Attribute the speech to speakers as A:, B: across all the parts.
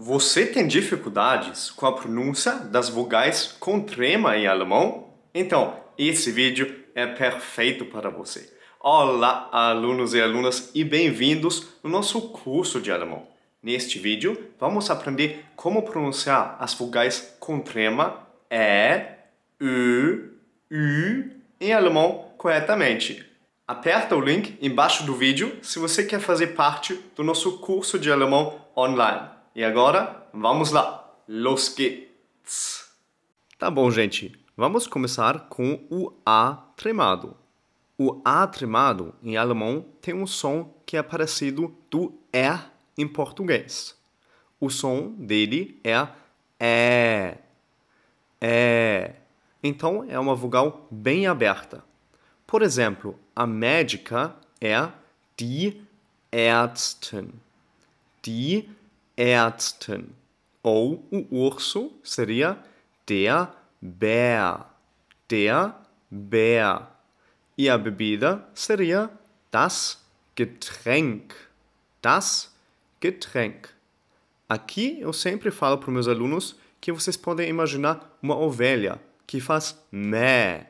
A: Você tem dificuldades com a pronúncia das vogais com trema em alemão? Então, esse vídeo é perfeito para você. Olá, alunos e alunas, e bem-vindos no nosso curso de alemão. Neste vídeo, vamos aprender como pronunciar as vogais com trema E, é, ü, Ü em alemão corretamente. Aperta o link embaixo do vídeo se você quer fazer parte do nosso curso de alemão online. E agora, vamos lá. Los geht's. Tá bom, gente. Vamos começar com o A tremado. O A tremado em alemão tem um som que é parecido do E em português. O som dele é é. É. Então é uma vogal bem aberta. Por exemplo, a médica é die Ärztin. Die Ärzten. Ou o urso seria der Bär. Der Bär. E a bebida seria das Getränk. Das Getränk. Aqui eu sempre falo para os meus alunos que vocês podem imaginar uma ovelha que faz mé.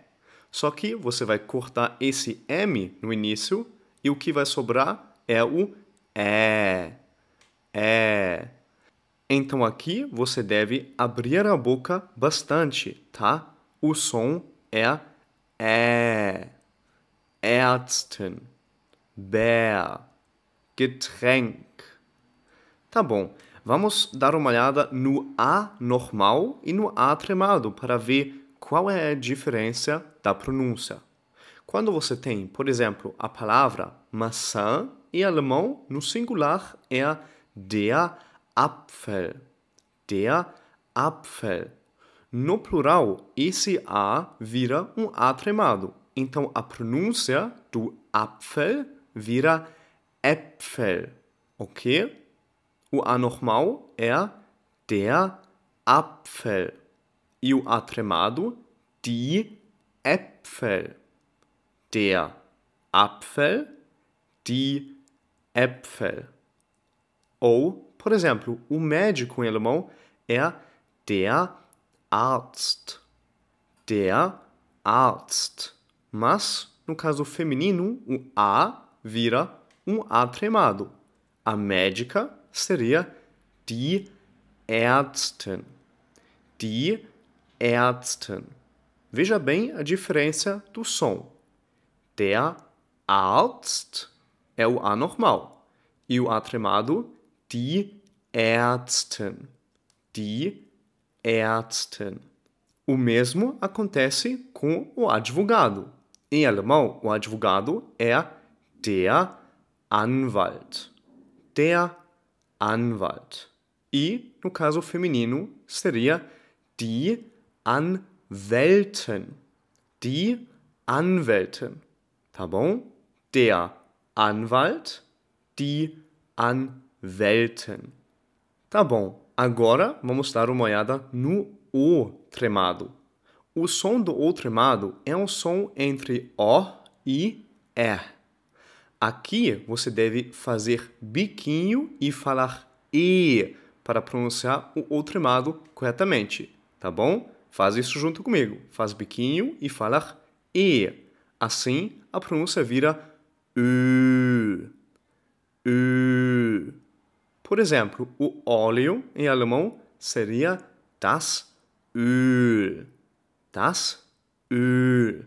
A: Só que você vai cortar esse M no início e o que vai sobrar é o é. É. Então aqui você deve abrir a boca bastante, tá? O som é é. Ärzten, Bär, Getränk. Tá bom, vamos dar uma olhada no A normal e no A tremado para ver qual é a diferença da pronúncia. Quando você tem, por exemplo, a palavra maçã em alemão, no singular é Der Apfel. Der Apfel. No plural, esse A vira um A tremado. Então a pronúncia do Apfel vira Äpfel. Ok? O A normal é der Apfel. E o A tremado, die Äpfel. Der Apfel, die Äpfel. Ou, por exemplo, o médico em alemão é der Arzt. Der Arzt. Mas, no caso feminino, o A vira um A tremado. A médica seria die Ärztin. Die Ärztin. Veja bem a diferença do som. Der Arzt é o A normal e o A tremado Die Ärztin. Die Ärztin. O mesmo acontece com o advogado. Em alemão, o advogado é der Anwalt. Der Anwalt. E, no caso feminino, seria die Anwältin. Die Anwältin. Tá bom? Der Anwalt, die Anwältin. Welten. Tá bom, agora vamos dar uma olhada no O tremado. O som do O tremado é um som entre O e E. Aqui você deve fazer biquinho e falar E para pronunciar o O tremado corretamente, tá bom? Faz isso junto comigo. Faz biquinho e falar E. Assim a pronúncia vira U. U. Por exemplo, o óleo em alemão seria das Öl. Das Öl.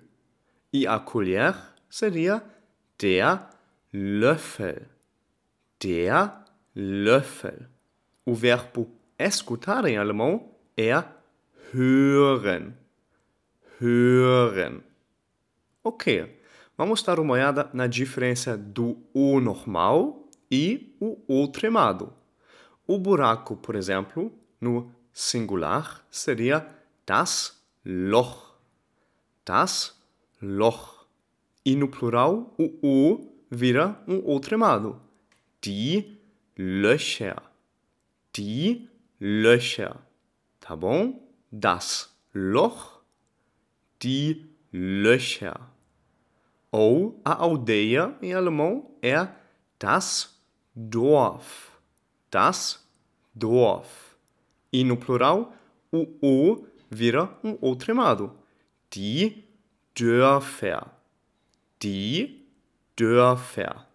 A: E a colher seria der Löffel. Der Löffel. O verbo escutar em alemão é hören. Hören. Ok, vamos dar uma olhada na diferença do o normal e o outro lado O buraco, por exemplo, no singular seria das Loch. Das Loch. E no plural, o O vira um outro lado Die Löcher. Die Löcher. Tá bom? Das Loch. Die Löcher. Ou a aldeia em alemão é das Dorf. Das Dorf. E no plural, o O vira um O tremado. Die Dörfer. Die Dörfer.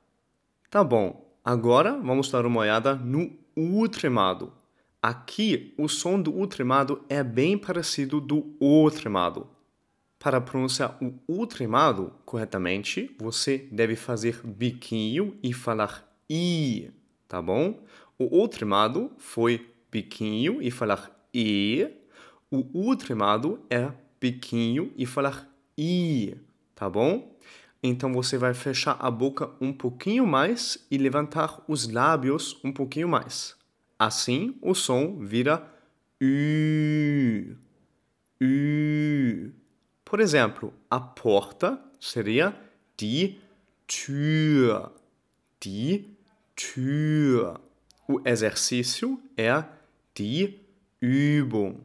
A: Tá bom, agora vamos dar uma olhada no U tremado. Aqui, o som do U tremado é bem parecido do O tremado. Para pronunciar o U tremado corretamente, você deve fazer biquinho e falar i, tá bom? O outro modo foi pequinho e falar e. O outro modo é pequinho e falar i, tá bom? Então você vai fechar a boca um pouquinho mais e levantar os lábios um pouquinho mais. Assim o som vira u. U. Por exemplo, a porta seria die Tür. Die Tür. O exercício é die Übung.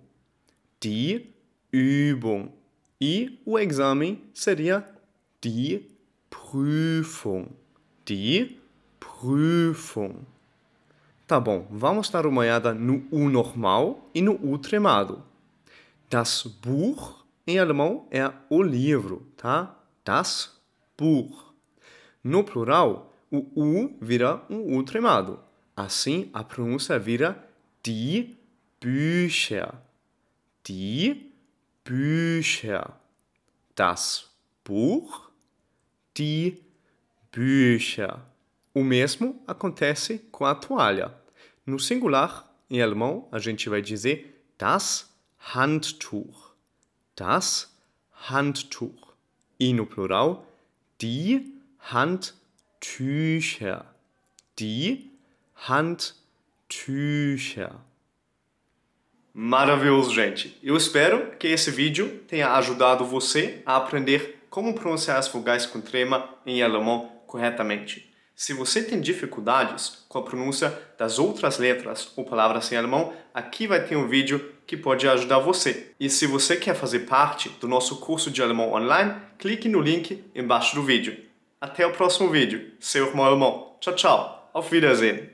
A: Die Übung. E o exame seria die Prüfung. Die Prüfung. Tá bom, vamos dar uma olhada no U normal e no U tremado. Das Buch em alemão é o livro, tá? Das Buch. No plural, o U vira um U tremado. Assim, a pronúncia vira die Bücher. Die Bücher. Das Buch, die Bücher. O mesmo acontece com a toalha. No singular, em alemão, a gente vai dizer das Handtuch. Das Handtuch. E no plural, die Handtuch. Tücher. Die Handtücher. Maravilhoso, gente! Eu espero que esse vídeo tenha ajudado você a aprender como pronunciar as vogais com trema em alemão corretamente. Se você tem dificuldades com a pronúncia das outras letras ou palavras em alemão, aqui vai ter um vídeo que pode ajudar você. E se você quer fazer parte do nosso curso de alemão online, clique no link embaixo do vídeo. Até o próximo vídeo, seu irmão Alemão. Tchau, tchau. Auf Wiedersehen.